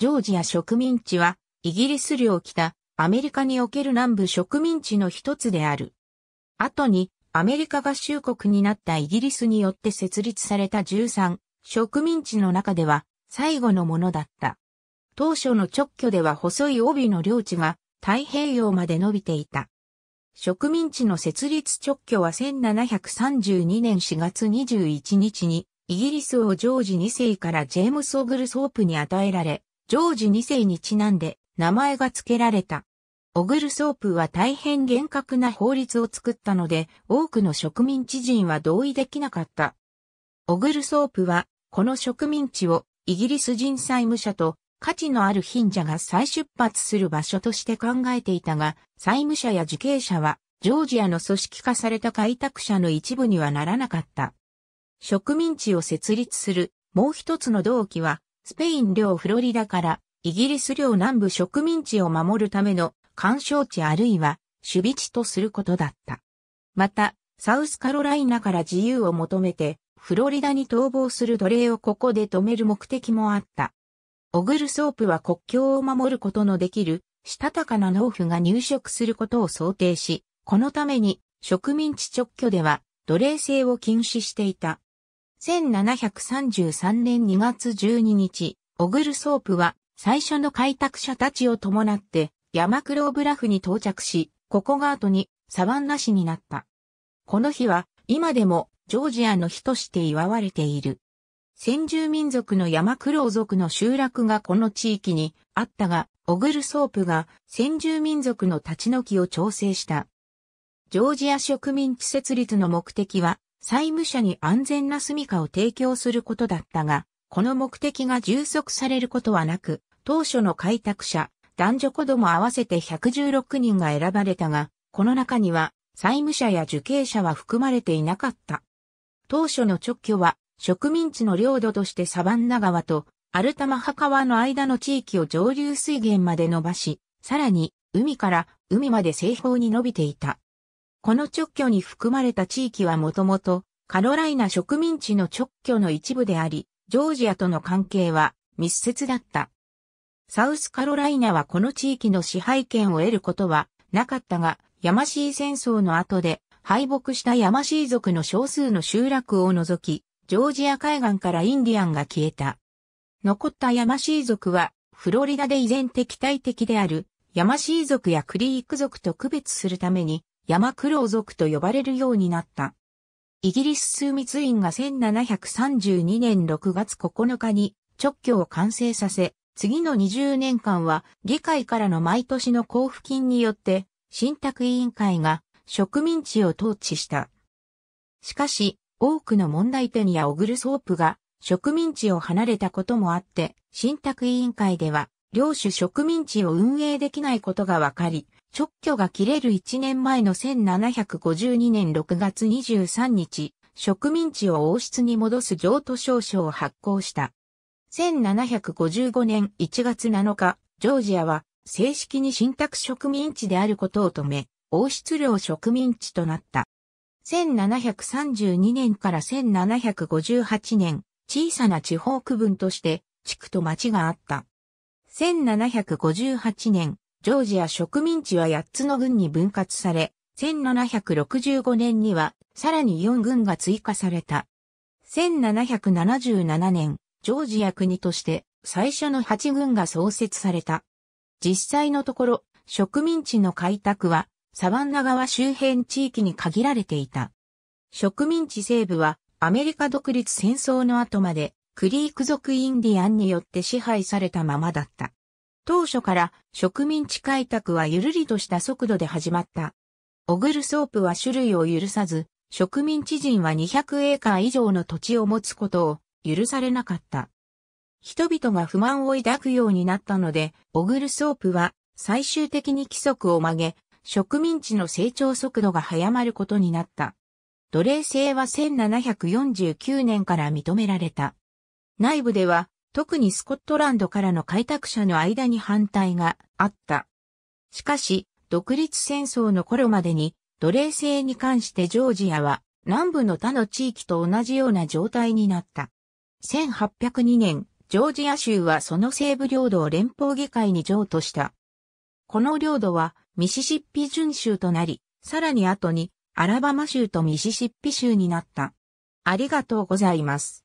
ジョージア植民地は、イギリス領北、アメリカにおける南部植民地の一つである。後に、アメリカ合衆国になったイギリスによって設立された13植民地の中では最後のものだった。当初の直挙では細い帯の領地が太平洋まで伸びていた。植民地の設立直挙は1732年4月21日にイギリス王ジョージ2世からジェームス・オグルソープに与えられ、ジョージ2世にちなんで名前が付けられた。オグルソープは大変厳格な法律を作ったので、多くの植民地人は同意できなかった。オグルソープは、この植民地をイギリス人債務者と価値のある貧者が再出発する場所として考えていたが、債務者や受刑者は、ジョージアの組織化された開拓者の一部にはならなかった。植民地を設立するもう一つの動機は、スペイン領フロリダからイギリス領南部植民地を守るための干渉地あるいは守備地とすることだった。また、サウスカロライナから自由を求めて、フロリダに逃亡する奴隷をここで止める目的もあった。オグルソープは国境を守ることのできる、したたかな農夫が入植することを想定し、このために植民地直居では奴隷制を禁止していた。1733年2月12日、オグルソープは最初の開拓者たちを伴って山黒ブラフに到着し、ここが後にサバンナ市になった。この日は今でもジョージアの日として祝われている。先住民族の山黒族の集落がこの地域にあったが、オグルソープが先住民族の立ち退きを調整した。ジョージア植民地設立の目的は、債務者に安全な住処を提供することだったが、この目的が充足されることはなく、当初の開拓者、男女子供合わせて116人が選ばれたが、この中には債務者や受刑者は含まれていなかった。当初の直居は植民地の領土としてサバンナ川とアルタマハ川の間の地域を上流水源まで伸ばし、さらに海から海まで西方に伸びていた。この直居に含まれた地域はもともとカロライナ植民地の直居の一部であり、ジョージアとの関係は密接だった。サウスカロライナはこの地域の支配権を得ることはなかったが、ヤマシー戦争の後で敗北したヤマシー族の少数の集落を除き、ジョージア海岸からインディアンが消えた。残ったヤマシー族は、フロリダで依然敵対的である、ヤマシー族やクリーク族と区別するために、山九郎族と呼ばれるようになった。イギリス枢密院が1732年6月9日に直居を完成させ、次の20年間は議会からの毎年の交付金によって、信託委員会が植民地を統治した。しかし、多くの問題点やオグルソープが植民地を離れたこともあって、信託委員会では、領主植民地を運営できないことが分かり、直居が切れる1年前の1752年6月23日、植民地を王室に戻す譲渡証書を発行した。1755年1月7日、ジョージアは正式に新宅植民地であることを止め、王室領植民地となった。1732年から1758年、小さな地方区分として、地区と町があった。1758年、ジョージア植民地は8つの軍に分割され、1765年にはさらに4軍が追加された。1777年、ジョージア国として最初の8軍が創設された。実際のところ、植民地の開拓はサバンナ川周辺地域に限られていた。植民地西部はアメリカ独立戦争の後までクリーク族インディアンによって支配されたままだった。当初から植民地開拓はゆるりとした速度で始まった。オグルソープは種類を許さず、植民地人は200エーカー以上の土地を持つことを許されなかった。人々が不満を抱くようになったので、オグルソープは最終的に規則を曲げ、植民地の成長速度が早まることになった。奴隷制は1749年から認められた。内部では特にスコットランドからの開拓者の間に反対があった。しかし、独立戦争の頃までに奴隷制に関してジョージアは南部の他の地域と同じような状態になった。1802年、ジョージア州はその西部領土を連邦議会に譲渡した。この領土はミシシッピ準州となり、さらに後にアラバマ州とミシシッピ州になった。ありがとうございます。